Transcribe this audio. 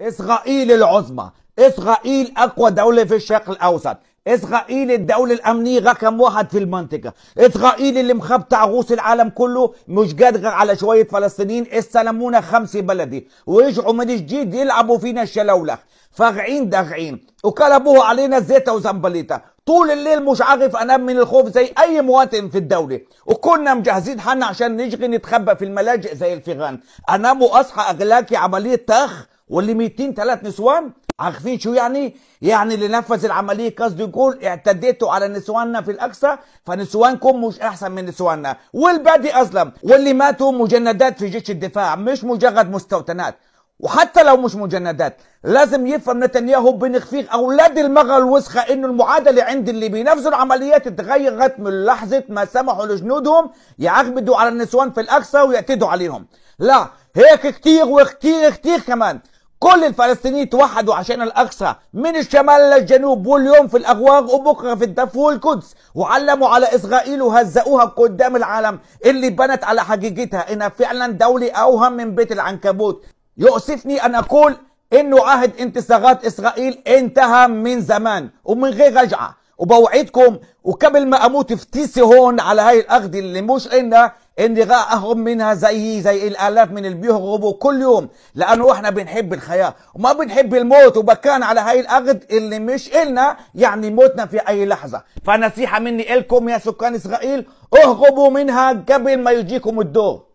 إسرائيل العظمى إسرائيل أقوى دولة في الشرق الأوسط إسرائيل الدولة الأمنية رقم واحد في المنطقة إسرائيل اللي مخبطة عروس العالم كله مش قادرة على شوية فلسطينيين استلمونا خمسة بلدي ورجعوا من جديد يلعبوا فينا الشلولخ فاغعين داغعين وكلبوه علينا زيتا وزنبليتا طول الليل مش عارف انام من الخوف زي اي مواطن في الدولة وكنا مجهزين حالنا عشان نجري نتخبى في الملاجئ زي الفيران انام واصحى اغلاكي عملية طخ واللي 200 ثلاث نسوان عارفين شو يعني؟ يعني اللي نفذ العمليه قصده يقول اعتديتوا على نسواننا في الاقصى فنسوانكم مش احسن من نسواننا والبادي اظلم واللي ماتوا مجندات في جيش الدفاع مش مجرد مستوطنات وحتى لو مش مجندات لازم يفهم نتنياهو بنخفيق اولاد المغه الوسخه انه المعادله عند اللي بينفذوا العمليات اتغيرت من لحظه ما سمحوا لجنودهم يعقبدوا على النسوان في الاقصى ويعتدوا عليهم لا هيك كتير وكتير كتير كمان كل الفلسطينيين توحدوا عشان الأقصى من الشمال للجنوب واليوم في الأغواغ وبكرة في الدف والقدس وعلموا على إسرائيل وهزقوها قدام العالم اللي بنت على حقيقتها إنها فعلا دولة أوهم من بيت العنكبوت يؤسفني أن أقول إنه عهد انتصارات إسرائيل انتهى من زمان ومن غير رجعة وبوعدكم وقبل ما أموت في تيسي هون على هاي الأرض اللي مش إنها انغائهم منها زي زي الالاف من اللي بيهربوا كل يوم لانه احنا بنحب الحياه وما بنحب الموت وبكان على هاي الاغد اللي مش النا يعني موتنا في اي لحظه فنصيحه مني الكم يا سكان اسرائيل اهربوا منها قبل ما يجيكم الدور